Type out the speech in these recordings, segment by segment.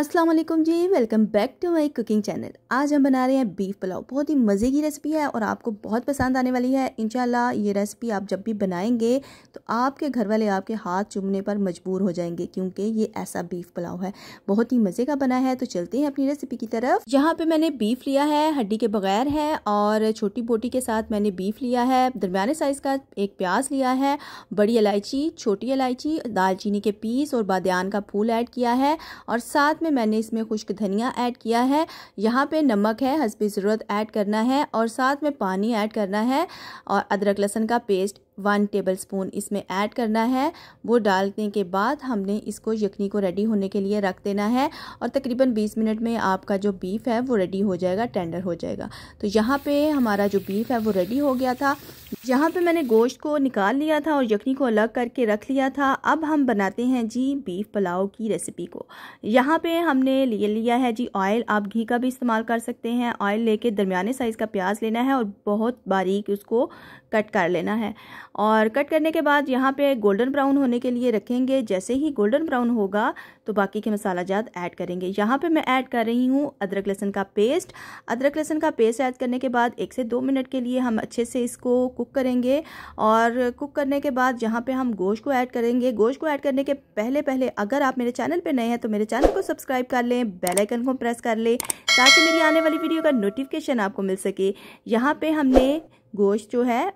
अस्सलाम वालेकुम जी welcome back to my cooking channel आज हम बना रहे हैं बीफ पुलाव बहुत ही मज़े की रेसिपी है और आपको बहुत पसंद आने वाली है इनशाला ये रेसिपी आप जब भी बनाएंगे तो आपके घर वाले आपके हाथ चुमने पर मजबूर हो जाएंगे क्योंकि ये ऐसा बीफ पुलाव है बहुत ही मज़े का बना है तो चलते हैं अपनी रेसिपी की तरफ यहाँ पर मैंने बीफ लिया है हड्डी के बगैर है और छोटी बोटी के साथ मैंने बीफ लिया है दरमियाने साइज़ का एक प्याज लिया है बड़ी इलायची छोटी इलायची दालचीनी के पीस और बादन का फूल ऐड किया है और साथ में मैंने इसमें खुश्क धनिया ऐड किया है यहाँ पे नमक है हंसबी ज़रूरत ऐड करना है और साथ में पानी ऐड करना है और अदरक लहसन का पेस्ट वन टेबलस्पून इसमें ऐड करना है वो डालने के बाद हमने इसको यखनी को रेडी होने के लिए रख देना है और तकरीबन 20 मिनट में आपका जो बीफ है वो रेडी हो जाएगा टेंडर हो जाएगा तो यहाँ पे हमारा जो बीफ है वो रेडी हो गया था यहाँ पे मैंने गोश्त को निकाल लिया था और यखनी को अलग करके रख लिया था अब हम बनाते हैं जी बीफ पुलाव की रेसिपी को यहाँ पर हमने ले लिया है जी ऑयल आप घी का भी इस्तेमाल कर सकते हैं ऑयल ले दरमियाने साइज़ का प्याज लेना है और बहुत बारीक उसको कट कर लेना है और कट करने के बाद यहाँ पे गोल्डन ब्राउन होने के लिए रखेंगे जैसे ही गोल्डन ब्राउन होगा तो बाकी के मसाला जात ऐड करेंगे यहाँ पे मैं ऐड कर रही हूँ अदरक लहसन का पेस्ट अदरक लहसन का पेस्ट ऐड करने के बाद एक से दो मिनट के लिए हम अच्छे से इसको कुक करेंगे और कुक करने के बाद यहाँ पर हम गोश्त को ऐड करेंगे गोश्त को ऐड करने के पहले पहले अगर आप मेरे चैनल पर नए हैं तो मेरे चैनल को सब्सक्राइब कर लें बेलाइकन को प्रेस कर लें ताकि मेरी आने वाली वीडियो का नोटिफिकेशन आपको मिल सके यहाँ पर हमने गोश्त जो है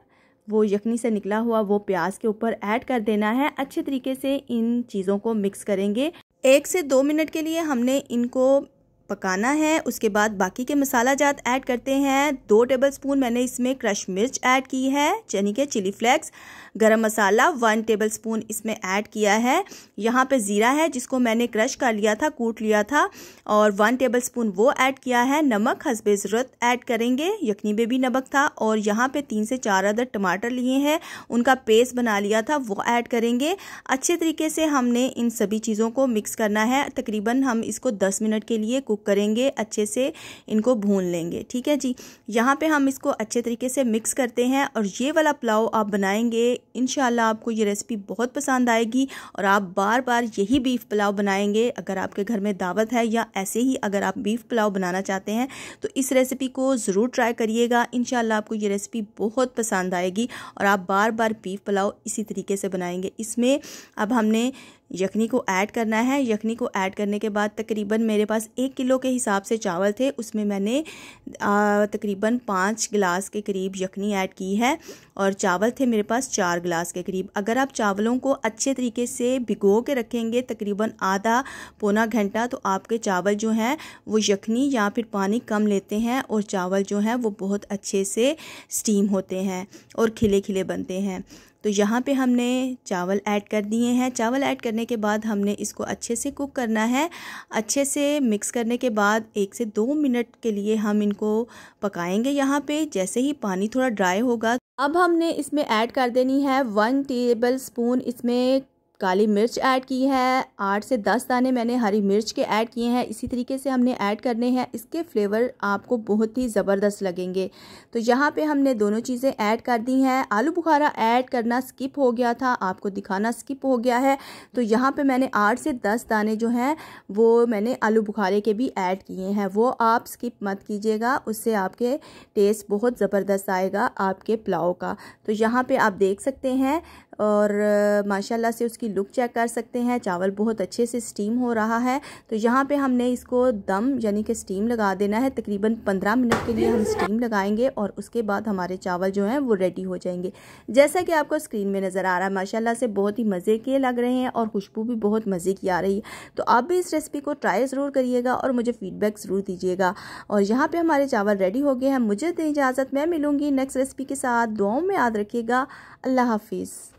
वो यखनी से निकला हुआ वो प्याज के ऊपर ऐड कर देना है अच्छे तरीके से इन चीज़ों को मिक्स करेंगे एक से दो मिनट के लिए हमने इनको पकाना है उसके बाद बाकी के मसाला जात ऐड करते हैं दो टेबल स्पून मैंने इसमें क्रश मिर्च ऐड की है यानी कि चिली फ्लेक्स गरम मसाला वन टेबल स्पून इसमें ऐड किया है यहाँ पे ज़ीरा है जिसको मैंने क्रश कर लिया था कूट लिया था और वन टेबल स्पून वो ऐड किया है नमक हसब ज़रूरत ऐड करेंगे यखनी में भी नमक था और यहाँ पर तीन से चार अदर टमाटर लिए हैं उनका पेस्ट बना लिया था वो ऐड करेंगे अच्छे तरीके से हमने इन सभी चीज़ों को मिक्स करना है तकरीबन हम इसको दस मिनट के लिए कुक कुक करेंगे अच्छे से इनको भून लेंगे ठीक है जी यहाँ पे हम इसको अच्छे तरीके से मिक्स करते हैं और ये वाला पुलाव आप बनाएंगे इन आपको ये रेसिपी बहुत पसंद आएगी और आप बार बार यही बीफ पुलाव बनाएंगे अगर आपके घर में दावत है या ऐसे ही अगर आप बीफ पुलाव बनाना चाहते हैं तो इस रेसिपी को ज़रूर ट्राई करिएगा इन आपको ये रेसिपी बहुत पसंद आएगी और आप बार बार बीफ पुलाव इसी तरीके से बनाएंगे इसमें अब हमने यखनी को ऐड करना है यखनी को ऐड करने के बाद तकरीबन मेरे पास एक किलो के हिसाब से चावल थे उसमें मैंने तकरीबन पाँच गिलास के करीब यखनी ऐड की है और चावल थे मेरे पास चार गिलास के करीब अगर आप चावलों को अच्छे तरीके से भिगो के रखेंगे तकरीबन आधा पौना घंटा तो आपके चावल जो हैं वो यखनी या फिर पानी कम लेते हैं और चावल जो हैं वो बहुत अच्छे से स्टीम होते हैं और खिले खिले बनते हैं तो यहाँ पे हमने चावल ऐड कर दिए हैं चावल ऐड करने के बाद हमने इसको अच्छे से कुक करना है अच्छे से मिक्स करने के बाद एक से दो मिनट के लिए हम इनको पकाएंगे यहाँ पे जैसे ही पानी थोड़ा ड्राई होगा अब हमने इसमें ऐड कर देनी है वन टेबल स्पून इसमें काली मिर्च ऐड की है आठ से दस दाने मैंने हरी मिर्च के ऐड किए हैं इसी तरीके से हमने ऐड करने हैं इसके फ्लेवर आपको बहुत ही ज़बरदस्त लगेंगे तो यहाँ पे हमने दोनों चीज़ें ऐड कर दी हैं आलू बुखारा ऐड करना स्किप हो गया था आपको दिखाना स्किप हो गया है तो यहाँ पर मैंने आठ से दस दाने जो हैं वो मैंने आलू बुखारे के भी ऐड किए हैं वो आप स्किप मत कीजिएगा उससे आपके टेस्ट बहुत ज़बरदस्त आएगा आपके पुलाव का तो यहाँ पर आप देख सकते हैं और माशाला से उसकी इसकी लुक चेक कर सकते हैं चावल बहुत अच्छे से स्टीम हो रहा है तो यहाँ पे हमने इसको दम यानी कि स्टीम लगा देना है तकरीबन पंद्रह मिनट के लिए हम स्टीम लगाएंगे और उसके बाद हमारे चावल जो हैं वो रेडी हो जाएंगे जैसा कि आपको स्क्रीन में नज़र आ रहा है माशाला से बहुत ही मज़े के लग रहे हैं और खुशबू भी बहुत मज़े की आ रही है तो आप भी इस रेसिपी को ट्राई ज़रूर करिएगा और मुझे फीडबैक ज़रूर दीजिएगा और यहाँ पर हमारे चावल रेडी हो गए हैं मुझे दें इजाज़त मैं मिलूँगी नेक्स्ट रेसिपी के साथ दुआओं में याद रखिएगा अल्लाह हाफिज़